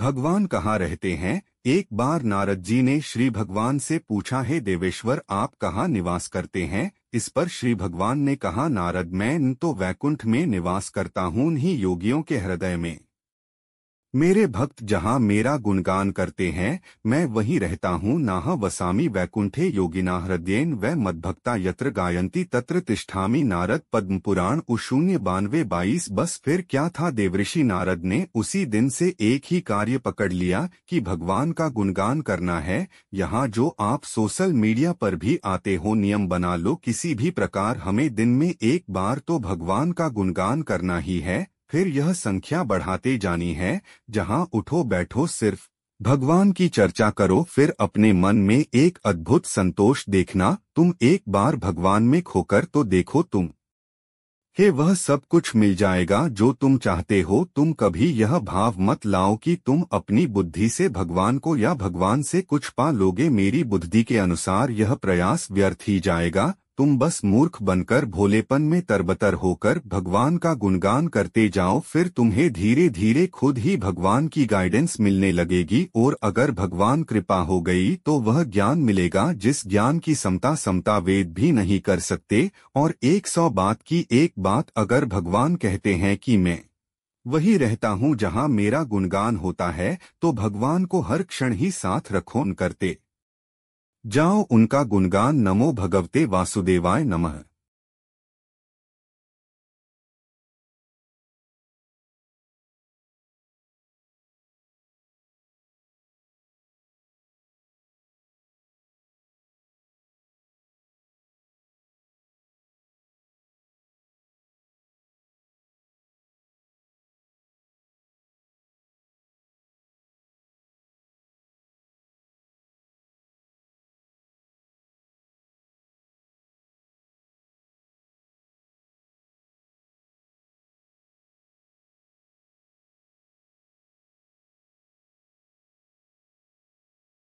भगवान कहाँ रहते हैं एक बार नारद जी ने श्री भगवान से पूछा है देवेश्वर आप कहाँ निवास करते हैं इस पर श्री भगवान ने कहा नारद मैं न तो वैकुंठ में निवास करता हूँ ही योगियों के हृदय में मेरे भक्त जहाँ मेरा गुणगान करते हैं मैं वहीं रहता हूँ नाह वसामी वैकुंठे योगिना हृदयन व मदभक्ता यत्र गायंती तत्र तिष्ठामी नारद पद्म पुराण शून्य बानवे बाईस बस फिर क्या था देवऋषि नारद ने उसी दिन से एक ही कार्य पकड़ लिया कि भगवान का गुणगान करना है यहाँ जो आप सोशल मीडिया पर भी आते हो नियम बना लो किसी भी प्रकार हमें दिन में एक बार तो भगवान का गुणगान करना ही है फिर यह संख्या बढ़ाते जानी है जहां उठो बैठो सिर्फ भगवान की चर्चा करो फिर अपने मन में एक अद्भुत संतोष देखना तुम एक बार भगवान में खोकर तो देखो तुम हे वह सब कुछ मिल जाएगा जो तुम चाहते हो तुम कभी यह भाव मत लाओ कि तुम अपनी बुद्धि से भगवान को या भगवान से कुछ पा लोगे मेरी बुद्धि के अनुसार यह प्रयास व्यर्थ ही जाएगा तुम बस मूर्ख बनकर भोलेपन में तरबतर होकर भगवान का गुणगान करते जाओ फिर तुम्हें धीरे धीरे खुद ही भगवान की गाइडेंस मिलने लगेगी और अगर भगवान कृपा हो गई तो वह ज्ञान मिलेगा जिस ज्ञान की समता समता वेद भी नहीं कर सकते और एक सौ बात की एक बात अगर भगवान कहते हैं कि मैं वही रहता हूँ जहाँ मेरा गुणगान होता है तो भगवान को हर क्षण ही साथ रखोन करते जाओ उनका गुणगान नमो भगवते वासुदेवाय नमः